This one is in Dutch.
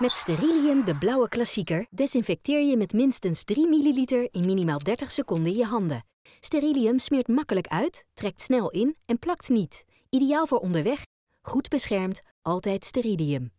Met Sterilium, de blauwe klassieker, desinfecteer je met minstens 3 ml in minimaal 30 seconden je handen. Sterilium smeert makkelijk uit, trekt snel in en plakt niet. Ideaal voor onderweg, goed beschermd, altijd Sterilium.